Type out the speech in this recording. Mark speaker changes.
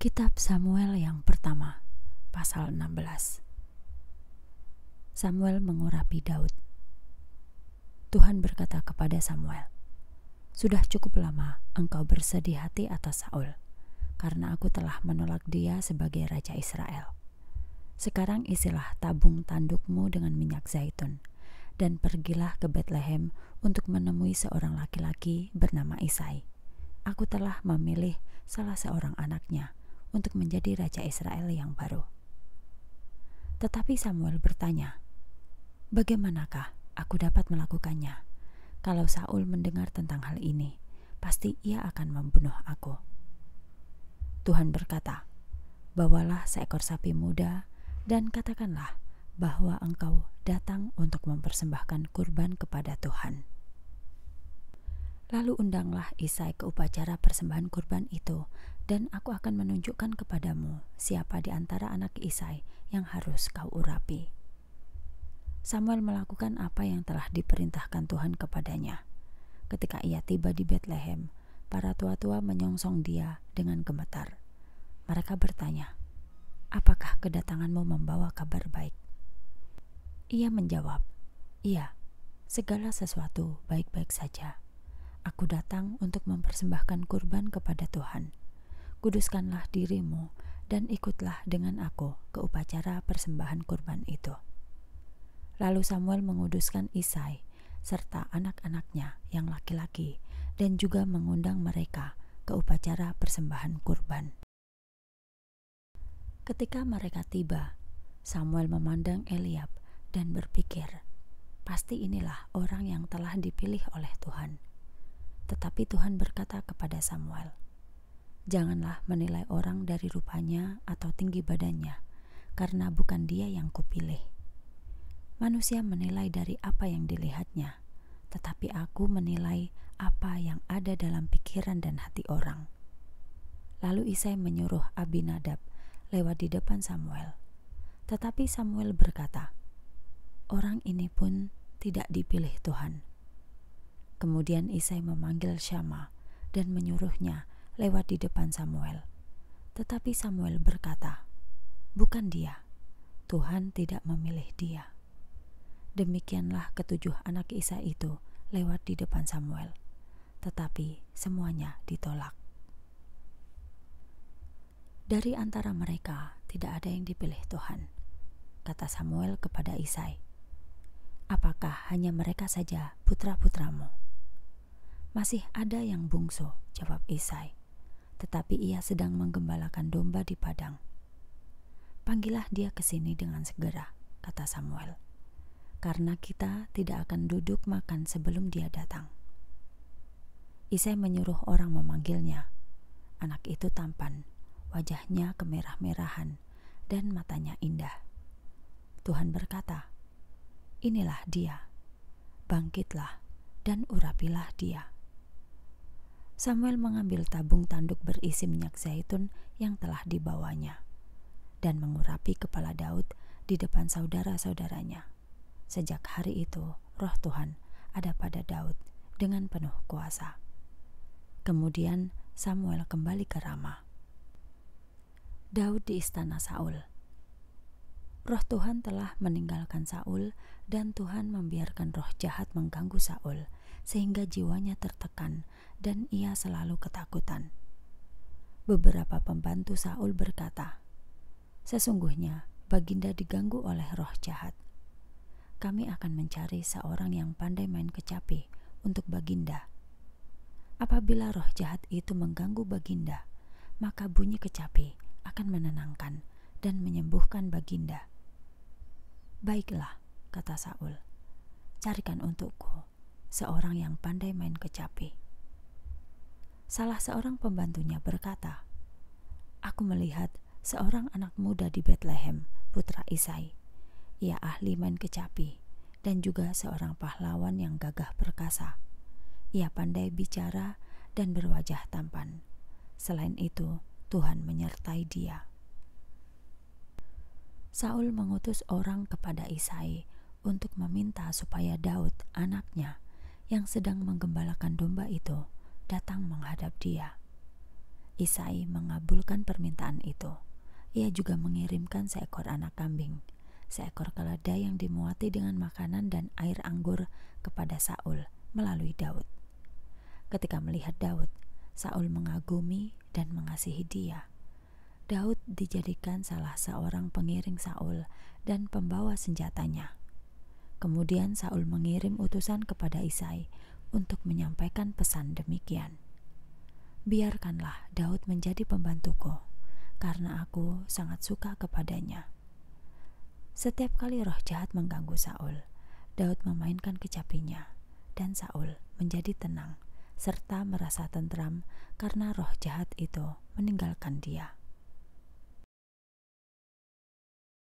Speaker 1: Kitab Samuel yang pertama, pasal 16. Samuel mengurapi Daud. Tuhan berkata kepada Samuel, "Sudah cukup lama engkau bersedih hati atas Saul, karena aku telah menolak dia sebagai raja Israel. Sekarang isilah tabung tandukmu dengan minyak zaitun." dan pergilah ke Bethlehem untuk menemui seorang laki-laki bernama Isai. Aku telah memilih salah seorang anaknya untuk menjadi raja Israel yang baru. Tetapi Samuel bertanya, "Bagaimanakah aku dapat melakukannya? Kalau Saul mendengar tentang hal ini, pasti ia akan membunuh aku." Tuhan berkata, "Bawalah seekor sapi muda dan katakanlah bahwa engkau datang untuk mempersembahkan kurban kepada Tuhan." Lalu undanglah Isai ke upacara persembahan kurban itu, dan aku akan menunjukkan kepadamu siapa di antara anak Isai yang harus kau urapi. Samuel melakukan apa yang telah diperintahkan Tuhan kepadanya. Ketika ia tiba di Bethlehem, para tua-tua menyongsong dia dengan gemetar. Mereka bertanya, "Apakah kedatanganmu membawa kabar baik?" Ia menjawab, "Iya, segala sesuatu baik-baik saja." Aku datang untuk mempersembahkan kurban kepada Tuhan. Kuduskanlah dirimu dan ikutlah dengan aku ke upacara persembahan kurban itu. Lalu Samuel menguduskan Isai serta anak-anaknya yang laki-laki dan juga mengundang mereka ke upacara persembahan kurban. Ketika mereka tiba, Samuel memandang Eliab dan berpikir, "Pasti inilah orang yang telah dipilih oleh Tuhan." Tetapi Tuhan berkata kepada Samuel, "Janganlah menilai orang dari rupanya atau tinggi badannya, karena bukan dia yang kupilih. Manusia menilai dari apa yang dilihatnya, tetapi Aku menilai apa yang ada dalam pikiran dan hati orang." Lalu Isai menyuruh Abinadab lewat di depan Samuel. Tetapi Samuel berkata, "Orang ini pun tidak dipilih Tuhan." Kemudian Isai memanggil Syama dan menyuruhnya lewat di depan Samuel. Tetapi Samuel berkata, "Bukan dia. Tuhan tidak memilih dia." Demikianlah ketujuh anak Isa itu lewat di depan Samuel, tetapi semuanya ditolak. Dari antara mereka tidak ada yang dipilih Tuhan, kata Samuel kepada Isai. Apakah hanya mereka saja putra-putramu? Masih ada yang bungsu, jawab Isai. Tetapi ia sedang menggembalakan domba di padang. Panggillah dia ke sini dengan segera, kata Samuel. Karena kita tidak akan duduk makan sebelum dia datang. Isai menyuruh orang memanggilnya. Anak itu tampan, wajahnya kemerah-merahan, dan matanya indah. Tuhan berkata, "Inilah dia, bangkitlah dan urapilah dia." Samuel mengambil tabung tanduk berisi minyak zaitun yang telah dibawanya dan mengurapi kepala Daud di depan saudara-saudaranya. Sejak hari itu, roh Tuhan ada pada Daud dengan penuh kuasa. Kemudian Samuel kembali ke Rama. Daud di istana Saul roh Tuhan telah meninggalkan Saul dan Tuhan membiarkan roh jahat mengganggu Saul sehingga jiwanya tertekan dan ia selalu ketakutan. Beberapa pembantu Saul berkata, "Sesungguhnya Baginda diganggu oleh roh jahat. Kami akan mencari seorang yang pandai main kecapi untuk Baginda." Apabila roh jahat itu mengganggu Baginda, maka bunyi kecapi akan menenangkan dan menyembuhkan Baginda. Baiklah, kata Saul. Carikan untukku seorang yang pandai main kecapi. Salah seorang pembantunya berkata, Aku melihat seorang anak muda di Bethlehem, putra Isai. Ia ahli main kecapi dan juga seorang pahlawan yang gagah perkasa. Ia pandai bicara dan berwajah tampan. Selain itu, Tuhan menyertai dia. Saul mengutus orang kepada Isai untuk meminta supaya Daud, anaknya, yang sedang menggembalakan domba itu, datang menghadap dia. Isai mengabulkan permintaan itu. Ia juga mengirimkan seekor anak kambing, seekor keledai yang dimuati dengan makanan dan air anggur kepada Saul melalui Daud. Ketika melihat Daud, Saul mengagumi dan mengasihi dia. Daud dijadikan salah seorang pengiring Saul dan pembawa senjatanya. Kemudian Saul mengirim utusan kepada Isai untuk menyampaikan pesan demikian. Biarkanlah Daud menjadi pembantuku, karena aku sangat suka kepadanya. Setiap kali roh jahat mengganggu Saul, Daud memainkan kecapinya, dan Saul menjadi tenang serta merasa tentram karena roh jahat itu meninggalkan dia.